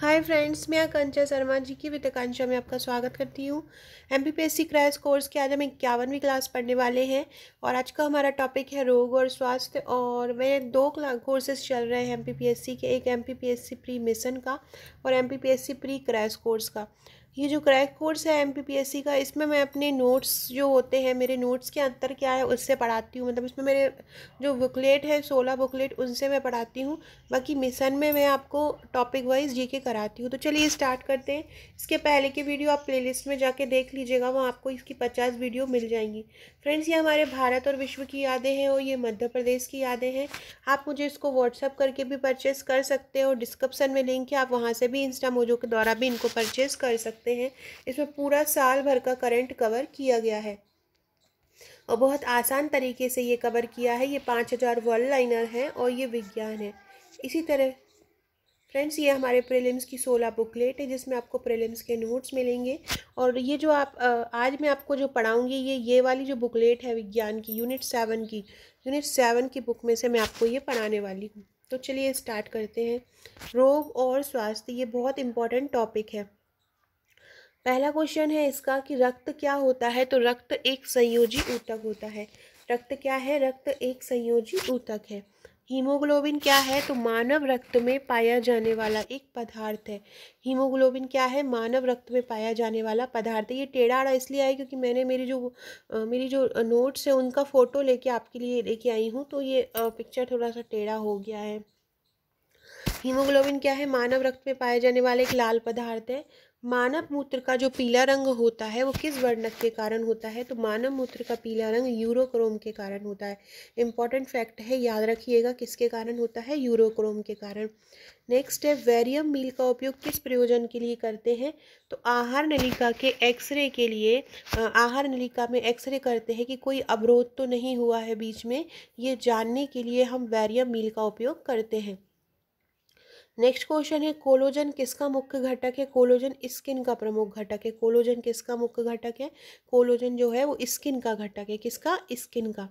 hi friends मैं आकांक्षा शर्मा जी की वित्ताकांक्षा में आपका स्वागत करती हूँ M B P S C course के आज हम इक्यावनवीं क्लास पढ़ने वाले हैं और आज का हमारा टॉपिक है रोग और स्वास्थ्य और मैं दो कोर्सेज चल रहे हैं M P P S C के एक M P P S C pre mission का और M P P S C pre crash course का ये जो क्रैक कोर्स है एम का इसमें मैं अपने नोट्स जो होते हैं मेरे नोट्स के अंतर क्या है उससे पढ़ाती हूँ मतलब इसमें मेरे जो बुकलेट है सोलह बुकलेट उनसे मैं पढ़ाती हूँ बाकी मिशन में मैं आपको टॉपिक वाइज जी के कराती हूँ तो चलिए स्टार्ट करते हैं इसके पहले की वीडियो आप प्लेलिस्ट में जाके देख लीजिएगा वहाँ आपको इसकी पचास वीडियो मिल जाएंगी फ्रेंड्स ये हमारे भारत और विश्व की यादें हैं और ये मध्य प्रदेश की यादें हैं आप मुझे इसको व्हाट्सअप करके भी परचेस कर सकते हो डिस्क्रिप्सन में लिंक है आप वहाँ से भी इंस्टा मोजो के द्वारा भी इनको परचेज़ कर सकते सकते हैं इसमें पूरा साल भर का करंट कवर किया गया है और बहुत आसान तरीके से ये कवर किया है ये पाँच हज़ार वर्ल्ड लाइनर है और ये विज्ञान है इसी तरह फ्रेंड्स ये हमारे प्रीलिम्स की सोलह बुकलेट है जिसमें आपको प्रीलिम्स के नोट्स मिलेंगे और ये जो आप आज मैं आपको जो पढ़ाऊँगी ये ये वाली जो बुकलेट है विज्ञान की यूनिट सेवन की यूनिट सेवन की बुक में से मैं आपको ये पढ़ाने वाली हूँ तो चलिए स्टार्ट करते हैं रोग और स्वास्थ्य ये बहुत इंपॉर्टेंट टॉपिक है पहला क्वेश्चन है इसका कि रक्त क्या होता है तो रक्त एक संयोजी ऊतक होता है रक्त क्या है रक्त एक संयोजी ऊतक है हीमोग्लोबिन क्या है तो मानव रक्त में पाया जाने वाला एक पदार्थ है हीमोग्लोबिन क्या है मानव रक्त में पाया जाने वाला पदार्थ है ये टेढ़ा आड़ा इसलिए आया क्योंकि मैंने मेरी जो आ, मेरी जो नोट्स है उनका फ़ोटो लेके आपके लिए लेके आई हूँ तो ये आ, पिक्चर थोड़ा सा टेढ़ा हो गया है हीमोग्लोबिन क्या है मानव रक्त में पाया जाने वाला एक लाल पदार्थ है मानव मूत्र का जो पीला रंग होता है वो किस वर्णक के कारण होता है तो मानव मूत्र का पीला रंग यूरोक्रोम के कारण होता है इंपॉर्टेंट फैक्ट है याद रखिएगा किसके कारण होता है यूरोक्रोम के कारण नेक्स्ट है वेरियम मील का उपयोग किस प्रयोजन के लिए करते हैं तो आहार नलिका के एक्सरे के लिए आहार नलिका में एक्सरे करते हैं कि कोई अवरोध तो नहीं हुआ है बीच में ये जानने के लिए हम वेरियम मील का उपयोग करते हैं नेक्स्ट क्वेश्चन है कोलोजन किसका मुख्य घटक है कोलोजन स्किन का प्रमुख घटक है कोलोजन किसका मुख्य घटक है कोलोजन जो है वो स्किन का घटक है किसका स्किन का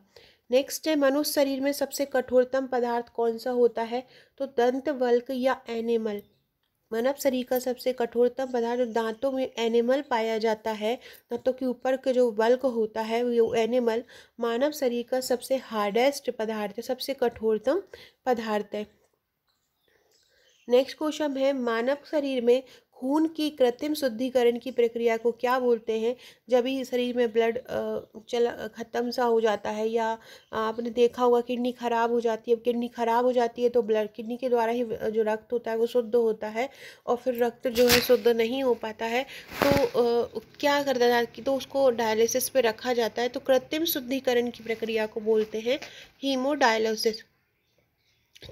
नेक्स्ट है मनुष्य शरीर में सबसे कठोरतम पदार्थ कौन सा होता है तो दंत वल्क या एनिमल मानव शरीर का सबसे कठोरतम पदार्थ दांतों में एनिमल पाया जाता है दांतों के ऊपर का जो बल्क होता है वो एनिमल मानव शरीर का सबसे हार्डेस्ट पदार्थ है सबसे कठोरतम पदार्थ है नेक्स्ट क्वेश्चन है मानव शरीर में खून की कृत्रिम शुद्धिकरण की प्रक्रिया को क्या बोलते हैं जब ही शरीर में ब्लड चला ख़त्म सा हो जाता है या आपने देखा होगा किडनी ख़राब हो जाती है किडनी ख़राब हो जाती है तो ब्लड किडनी के द्वारा ही जो रक्त होता है वो शुद्ध होता है और फिर रक्त जो है शुद्ध नहीं हो पाता है तो आ, क्या करता है तो उसको डायलिसिस पर रखा जाता है तो कृत्रिम शुद्धिकरण की प्रक्रिया को बोलते हैं हीमोडायलिसिस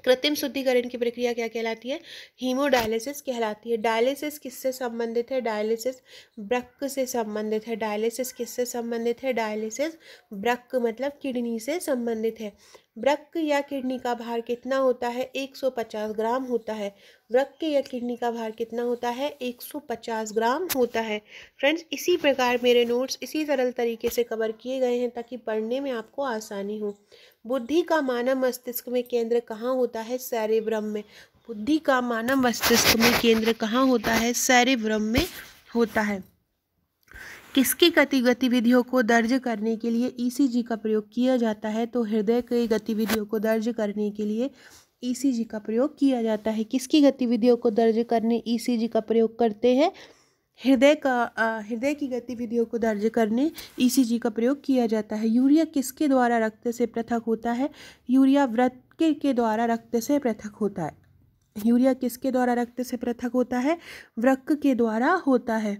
कृत्रिम शुद्धिकरण की प्रक्रिया क्या कहलाती है हीमोडायलिसिस कहलाती है डायलिसिस किससे संबंधित है डायलिसिस ब्रक से संबंधित है डायलिसिस किससे संबंधित है डायलिसिस ब्रक मतलब किडनी से संबंधित है वृक्क या किडनी का भार कितना होता है 150 ग्राम होता है वृक्क या किडनी का भार कितना होता है 150 ग्राम होता है फ्रेंड्स इसी प्रकार मेरे नोट्स इसी सरल तरीके से कवर किए गए हैं ताकि पढ़ने में आपको आसानी हो बुद्धि का मानव मस्तिष्क में केंद्र कहाँ होता है सैरेब्रम में बुद्धि का मानव मस्तिष्क में केंद्र कहाँ होता है सैरेब्रम में होता है किसकी गति गतिविधियों को दर्ज करने के लिए ईसीजी e का प्रयोग किया जाता है तो हृदय की गतिविधियों को दर्ज करने के लिए ईसीजी e का प्रयोग किया जाता है किसकी गतिविधियों को दर्ज करने ईसीजी e का प्रयोग करते हैं हृदय का हृदय की गतिविधियों को दर्ज करने ईसीजी का प्रयोग किया जाता है यूरिया किसके द्वारा रक्त से पृथक होता है यूरिया व्रत के, के द्वारा रक्त से पृथक होता है यूरिया किसके द्वारा रक्त से पृथक होता है वृक्क के द्वारा होता है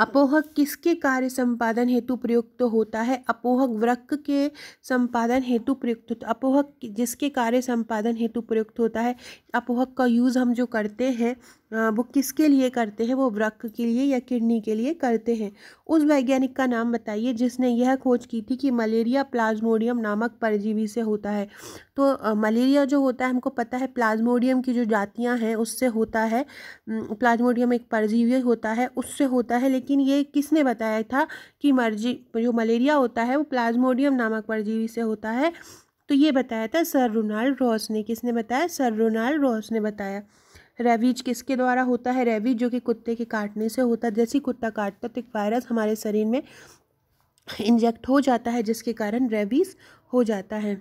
अपोहक किसके कार्य संपादन हेतु प्रयुक्त तो होता है अपोहक वृक्क के संपादन हेतु प्रयुक्त होता अपोहक जिसके कार्य संपादन हेतु प्रयुक्त होता है अपोहक का यूज़ हम जो करते हैं वो किसके लिए करते हैं वो वृक के लिए या किडनी के लिए करते हैं उस वैज्ञानिक का नाम बताइए जिसने यह खोज की थी कि मलेरिया प्लाज्मोडियम नामक परजीवी से होता है तो मलेरिया जो होता है हमको पता है प्लाज्मोडियम की जो जातियां हैं उससे होता है प्लाज्मोडियम एक परजीवी होता है उससे होता है लेकिन ये किसने बताया था कि मर्जी जो मलेरिया होता है वो प्लाज्मोडियम नामक परजीवी से होता है तो ये बताया था सर रोनाल्ड रॉस ने किसने बताया सर रोनाल्ड रॉस ने बताया रेबीज किसके द्वारा होता है रेबीज जो कि कुत्ते के काटने से होता है जैसे कुत्ता काटता तो एक वायरस हमारे शरीर में इंजेक्ट हो जाता है जिसके कारण रेबीज हो जाता है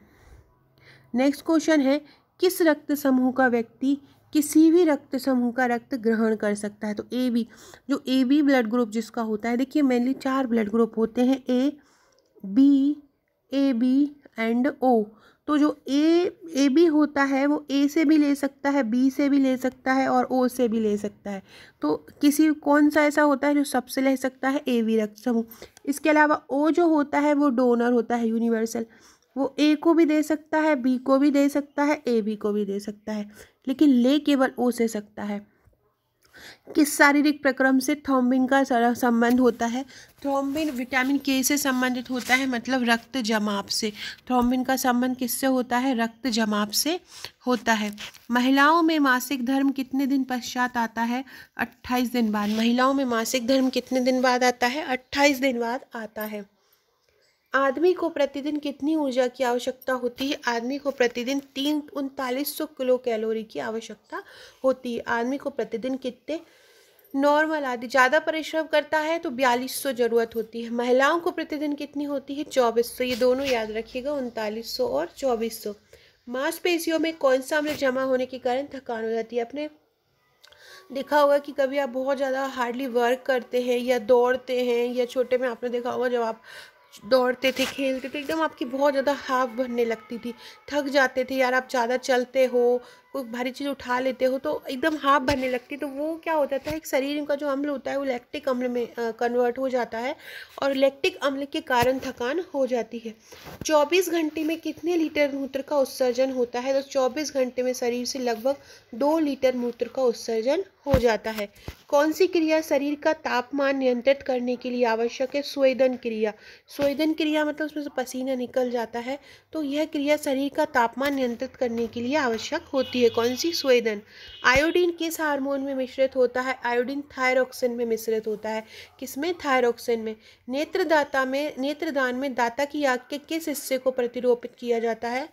नेक्स्ट क्वेश्चन है किस रक्त समूह का व्यक्ति किसी भी रक्त समूह का रक्त ग्रहण कर सकता है तो ए बी जो ए बी ब्लड ग्रुप जिसका होता है देखिए मेनली चार ब्लड ग्रुप होते हैं A B A B and O तो जो ए ए बी होता है वो ए से भी ले सकता है बी से भी ले सकता है और ओ से भी ले सकता है तो किसी कौन सा ऐसा होता है जो सबसे ले सकता है ए वी रक्त समूह इसके अलावा ओ जो होता है वो डोनर होता है यूनिवर्सल वो ए को भी दे सकता है बी को भी दे सकता है ए बी को भी दे सकता है लेकिन ले केवल ओ से सकता है किस शारीरिक प्रक्रम से थ्रोम्बिन का संबंध होता है थ्रोम्बिन विटामिन के से संबंधित होता है मतलब रक्त जमाव से थ्रोम्बिन का संबंध किससे होता है रक्त जमाव से होता है महिलाओं में मासिक धर्म कितने दिन पश्चात आता है 28 दिन बाद महिलाओं में मासिक धर्म कितने दिन बाद आता है 28 दिन बाद आता है आदमी को प्रतिदिन कितनी ऊर्जा की आवश्यकता होती है आदमी को प्रतिदिन तीन उनतालीस सौ किलो कैलोरी की आवश्यकता होती है आदमी को प्रतिदिन कितने नॉर्मल आदि ज़्यादा परिश्रम करता है तो बयालीस सौ ज़रूरत होती है महिलाओं को प्रतिदिन कितनी होती है चौबीस सौ ये दोनों याद रखिएगा उनतालीस सौ और चौबीस सौ मांसपेशियों में कौन सा अम्ल जमा होने के कारण थकान हो जाती है अपने देखा होगा कि कभी आप बहुत ज़्यादा हार्डली वर्क करते हैं या दौड़ते हैं या छोटे में आपने देखा होगा जब आप दौड़ते थे खेलते थे एकदम आपकी बहुत ज़्यादा हाफ भरने लगती थी थक जाते थे यार आप ज़्यादा चलते हो कोई भारी चीज़ उठा लेते हो तो एकदम हाफ भरने लगती है तो वो क्या होता था एक शरीर का जो अम्ल होता है वो लैक्टिक अम्ल में कन्वर्ट हो जाता है और लैक्टिक अम्ल के कारण थकान हो जाती है चौबीस घंटे में कितने लीटर मूत्र का उत्सर्जन होता है तो चौबीस घंटे में शरीर से लगभग दो लीटर मूत्र का उत्सर्जन हो जाता है कौन सी क्रिया शरीर का तापमान नियंत्रित करने के लिए आवश्यक है स्वेदन क्रिया स्वेदन क्रिया मतलब उसमें से पसीना निकल जाता है तो यह क्रिया शरीर का तापमान नियंत्रित करने के लिए आवश्यक होती है है कौन सी स्वेदन आयोडीन किस हार्मोन में मिश्रित होता है आयोडीन थायरोक्सिन में मिश्रित होता है किस में थायरोक्सिन में नेत्रदाता में नेत्रदान में दाता की आग के किस हिस्से को प्रतिरोपित किया जाता है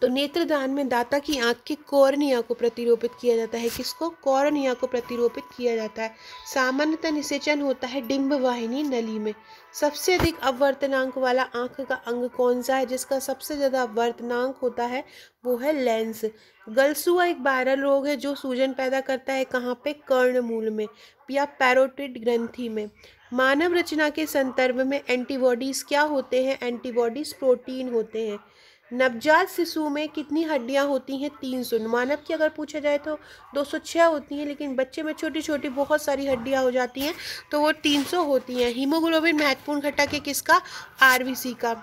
तो नेत्रदान में दाता की आँख के कॉर्निया को प्रतिरोपित किया जाता है किसको कॉर्निया को प्रतिरोपित किया जाता है सामान्यतः निषेचन होता है डिम्ब वाहिनी नली में सबसे अधिक अवर्तनांक वाला आँख का अंग कौन सा है जिसका सबसे ज़्यादा अवर्तनांक होता है वो है लेंस गलसुआ एक वायरल रोग है जो सूजन पैदा करता है कहाँ पे कर्णमूल में या पैरोटिड ग्रंथि में मानव रचना के संदर्भ में एंटीबॉडीज़ क्या होते हैं एंटीबॉडीज़ प्रोटीन होते हैं नवजात शिशु में कितनी हड्डियाँ होती हैं तीन सौ मानव की अगर पूछा जाए तो दो सौ छः होती हैं लेकिन बच्चे में छोटी छोटी बहुत सारी हड्डियाँ हो जाती हैं तो वो तीन सौ होती हैं हीमोग्लोबिन महत्वपूर्ण घटक है किसका आर का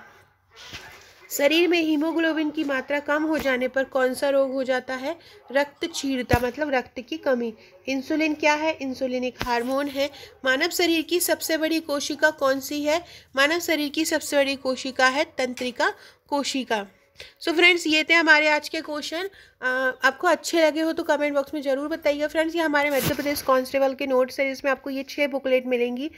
शरीर में हीमोग्लोबिन की मात्रा कम हो जाने पर कौन सा रोग हो जाता है रक्त क्षीणता मतलब रक्त की कमी इंसुलिन क्या है इंसुलिन एक हार्मोन है मानव शरीर की सबसे बड़ी कोशिका कौन सी है मानव शरीर की सबसे बड़ी कोशिका है तंत्रिका कोशिका सो so फ्रेंड्स ये थे हमारे आज के क्वेश्चन आपको अच्छे लगे हो तो कमेंट बॉक्स में ज़रूर बताइएगा फ्रेंड्स ये हमारे मध्य प्रदेश कांस्टेबल के नोट्स है जिसमें आपको ये छः बुकलेट मिलेंगी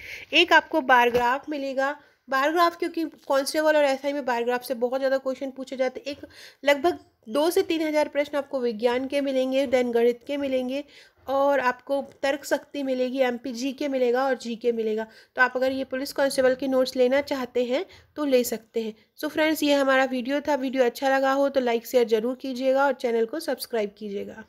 एक आपको बारग्राफ मिलेगा बारग्राफ क्योंकि कांस्टेबल और एसआई में बारग्राफ से बहुत ज़्यादा क्वेश्चन पूछे जाते हैं एक लगभग दो से तीन हज़ार प्रश्न आपको विज्ञान के मिलेंगे देन गणित के मिलेंगे और आपको तर्क शक्ति मिलेगी एम पी जी के मिलेगा और जी के मिलेगा तो आप अगर ये पुलिस कांस्टेबल के नोट्स लेना चाहते हैं तो ले सकते हैं सो so फ्रेंड्स ये हमारा वीडियो था वीडियो अच्छा लगा हो तो लाइक शेयर ज़रूर कीजिएगा और चैनल को सब्सक्राइब कीजिएगा